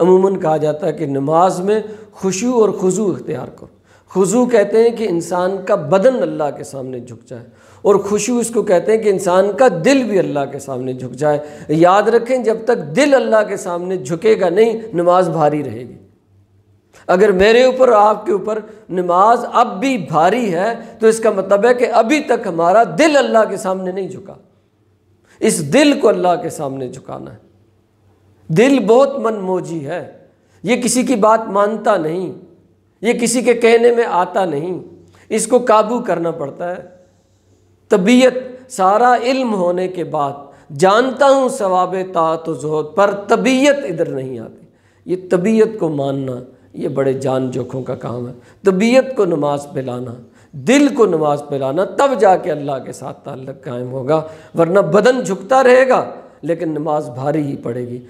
अमूमन कहा जाता है कि नमाज में खुशू और खुजू इख्तियार करो खुजू कहते हैं कि इंसान का बदन अल्लाह के सामने झुक जाए और खुशू इसको कहते हैं कि इंसान का दिल भी अल्लाह के सामने झुक जाए याद रखें जब तक दिल अल्लाह के सामने झुकेगा नहीं नमाज भारी रहेगी अगर मेरे ऊपर आपके ऊपर नमाज अब भी भारी है तो इसका मतलब है कि अभी तक हमारा दिल अल्लाह के सामने नहीं झुका इस दिल को अल्लाह के सामने झुकाना है दिल बहुत मनमोजी है ये किसी की बात मानता नहीं ये किसी के कहने में आता नहीं इसको काबू करना पड़ता है तबीयत सारा इल्म होने के बाद जानता हूँ सवाब तात जहद पर तबीयत इधर नहीं आती ये तबीयत को मानना ये बड़े जान जोखों का काम है तबीयत को नमाज पिलाना दिल को नमाज पिलाना तब जाके अल्लाह के साथ ताल्लक कायम होगा वरना बदन झुकता रहेगा लेकिन नमाज भारी ही पड़ेगी